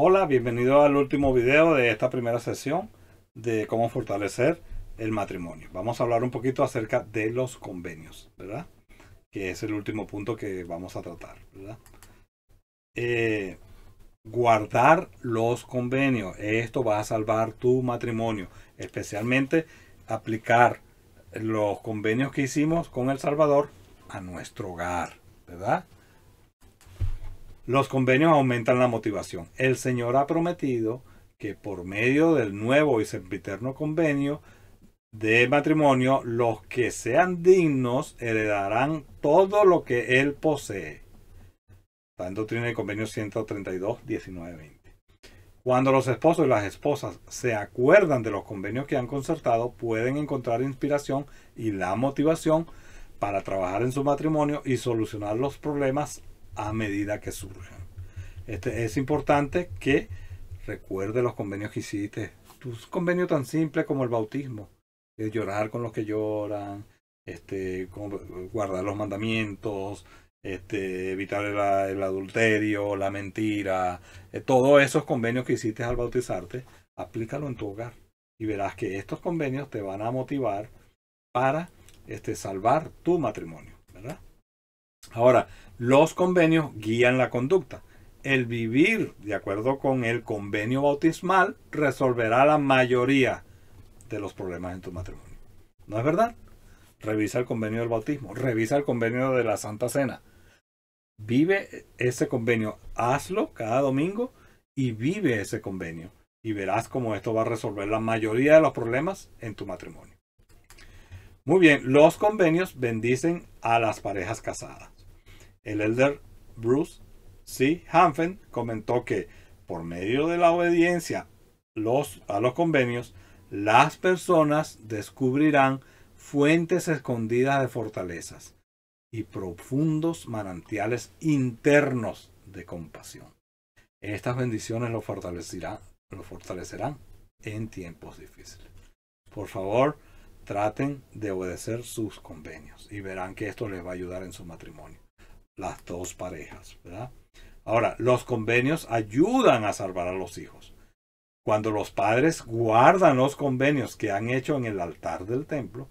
Hola, bienvenido al último video de esta primera sesión de cómo fortalecer el matrimonio. Vamos a hablar un poquito acerca de los convenios, ¿verdad? Que es el último punto que vamos a tratar, ¿verdad? Eh, guardar los convenios. Esto va a salvar tu matrimonio, especialmente aplicar los convenios que hicimos con El Salvador a nuestro hogar, ¿verdad? Los convenios aumentan la motivación. El Señor ha prometido que por medio del nuevo y sempiterno convenio de matrimonio, los que sean dignos heredarán todo lo que Él posee. Está en Doctrina Convenio 132, 19, 20. Cuando los esposos y las esposas se acuerdan de los convenios que han concertado, pueden encontrar inspiración y la motivación para trabajar en su matrimonio y solucionar los problemas a medida que surjan. Este, es importante que recuerde los convenios que hiciste. tus convenio tan simple como el bautismo. Es llorar con los que lloran, este, guardar los mandamientos, este, evitar el, adulterio, la mentira. Eh, todos esos convenios que hiciste al bautizarte, aplícalo en tu hogar. Y verás que estos convenios te van a motivar para este, salvar tu matrimonio. Ahora, los convenios guían la conducta. El vivir de acuerdo con el convenio bautismal resolverá la mayoría de los problemas en tu matrimonio. ¿No es verdad? Revisa el convenio del bautismo, revisa el convenio de la Santa Cena. Vive ese convenio, hazlo cada domingo y vive ese convenio y verás cómo esto va a resolver la mayoría de los problemas en tu matrimonio. Muy bien, los convenios bendicen a las parejas casadas. El elder Bruce C. Hanfen comentó que por medio de la obediencia los, a los convenios, las personas descubrirán fuentes escondidas de fortalezas y profundos manantiales internos de compasión. Estas bendiciones lo fortalecerán, lo fortalecerán en tiempos difíciles. Por favor, traten de obedecer sus convenios y verán que esto les va a ayudar en su matrimonio las dos parejas. ¿verdad? Ahora, los convenios ayudan a salvar a los hijos. Cuando los padres guardan los convenios que han hecho en el altar del templo,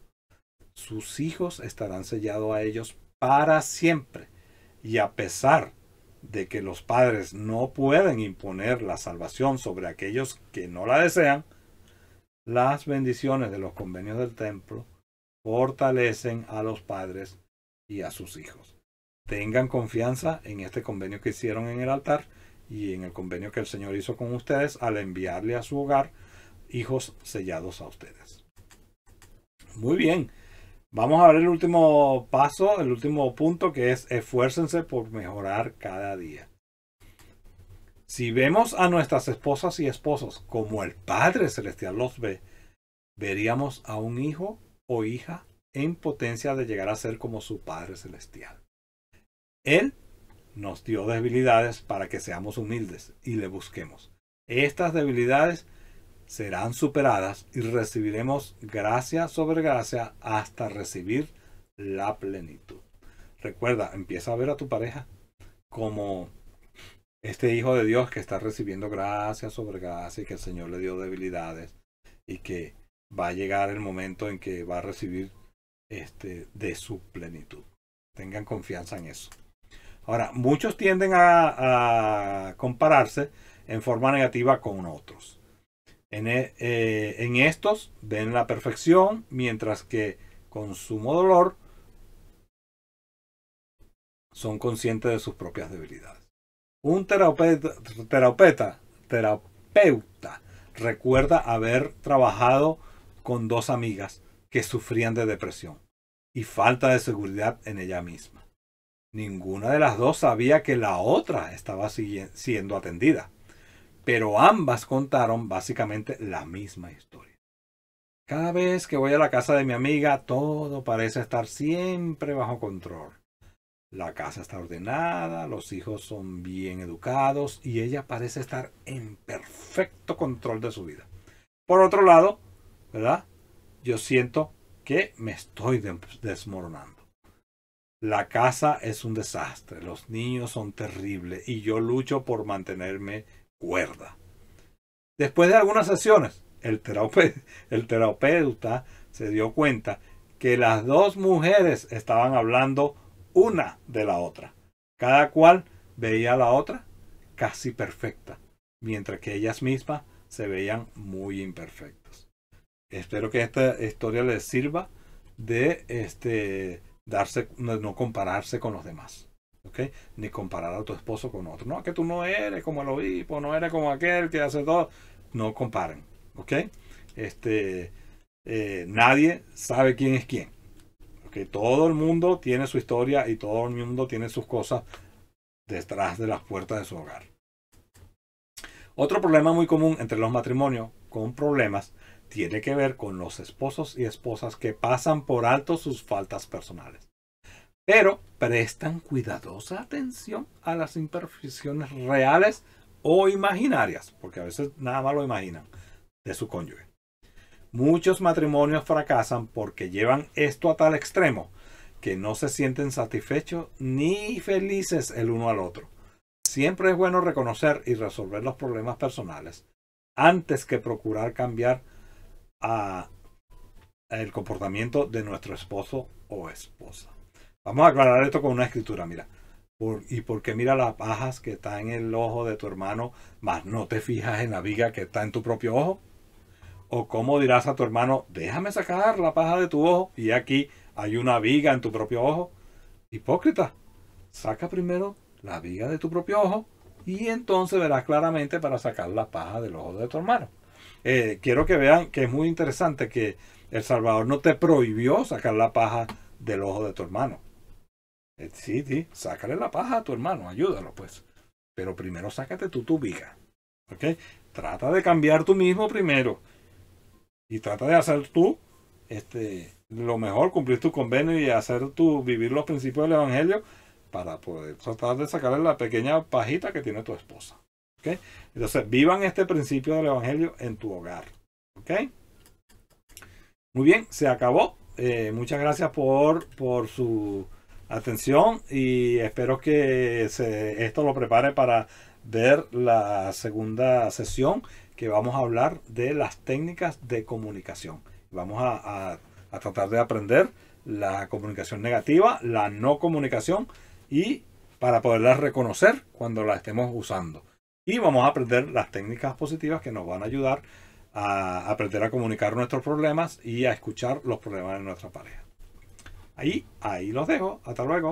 sus hijos estarán sellados a ellos para siempre. Y a pesar de que los padres no pueden imponer la salvación sobre aquellos que no la desean, las bendiciones de los convenios del templo fortalecen a los padres y a sus hijos tengan confianza en este convenio que hicieron en el altar y en el convenio que el Señor hizo con ustedes al enviarle a su hogar hijos sellados a ustedes. Muy bien, vamos a ver el último paso, el último punto que es esfuércense por mejorar cada día. Si vemos a nuestras esposas y esposos como el Padre Celestial los ve, veríamos a un hijo o hija en potencia de llegar a ser como su Padre Celestial. Él nos dio debilidades para que seamos humildes y le busquemos. Estas debilidades serán superadas y recibiremos gracia sobre gracia hasta recibir la plenitud. Recuerda, empieza a ver a tu pareja como este hijo de Dios que está recibiendo gracia sobre gracia y que el Señor le dio debilidades y que va a llegar el momento en que va a recibir este de su plenitud. Tengan confianza en eso. Ahora, muchos tienden a, compararse en forma negativa con otros. En, e, eh, estos ven la perfección, mientras que con sumo dolor son conscientes de sus propias debilidades. Un terapeuta recuerda haber trabajado con dos amigas que sufrían de depresión y falta de seguridad en ella misma. Ninguna de las dos sabía que la otra estaba siendo atendida, pero ambas contaron básicamente la misma historia. Cada vez que voy a la casa de mi amiga, todo parece estar siempre bajo control. La casa está ordenada, los hijos son bien educados y ella parece estar en perfecto control de su vida. Por otro lado, ¿verdad? Yo siento que me estoy desmoronando. La casa es un desastre, los niños son terribles y yo lucho por mantenerme cuerda. Después de algunas sesiones, el terapeuta, se dio cuenta que las dos mujeres estaban hablando una de la otra. Cada cual veía a la otra casi perfecta, mientras que ellas mismas se veían muy imperfectas. Espero que esta historia les sirva de este, darse, no compararse con los demás. ¿ok? Ni comparar a tu esposo con otro. No, que tú no eres como el obispo, no eres como aquel que hace todo. No comparen. ¿Ok? Este, eh, nadie sabe quién es quién. porque Todo el mundo tiene su historia y todo el mundo tiene sus cosas detrás de las puertas de su hogar. Otro problema muy común entre los matrimonios con problemas tiene que ver con los esposos y esposas que pasan por alto sus faltas personales, pero prestan cuidadosa atención a las imperfecciones reales o imaginarias, porque a veces nada más lo imaginan, de su cónyuge. Muchos matrimonios fracasan porque llevan esto a tal extremo que no se sienten satisfechos ni felices el uno al otro. Siempre es bueno reconocer y resolver los problemas personales antes que procurar cambiar a, el comportamiento de nuestro esposo o esposa. Vamos a aclarar esto con una escritura, mira. Por, y porque mira las pajas que están en el ojo de tu hermano, mas no te fijas en la viga que está en tu propio ojo. O cómo dirás a tu hermano, déjame sacar la paja de tu ojo y aquí hay una viga en tu propio ojo. Hipócrita, saca primero la viga de tu propio ojo y entonces verás claramente para sacar la paja del ojo de tu hermano. Eh, quiero que vean que es muy interesante que El Salvador no te prohibió sacar la paja del ojo de tu hermano. Eh, sí, sí, sácale la paja a tu hermano, ayúdalo pues. Pero primero sácate tú tu viga. ¿Ok? Trata de cambiar tú mismo primero. Y trata de hacer tú este, lo mejor, cumplir tu convenio y hacer tú vivir los principios del Evangelio para poder tratar de sacarle la pequeña pajita que tiene tu esposa. Entonces, vivan este principio del Evangelio en tu hogar. ¿okay? Muy bien, se acabó. Eh, muchas gracias por, su atención y espero que esto lo prepare para ver la segunda sesión que vamos a hablar de las técnicas de comunicación. Vamos a, tratar de aprender la comunicación negativa, la no comunicación y para poderla reconocer cuando la estemos usando. Y vamos a aprender las técnicas positivas que nos van a ayudar a aprender a comunicar nuestros problemas y a escuchar los problemas de nuestra pareja. Ahí, ahí los dejo. Hasta luego.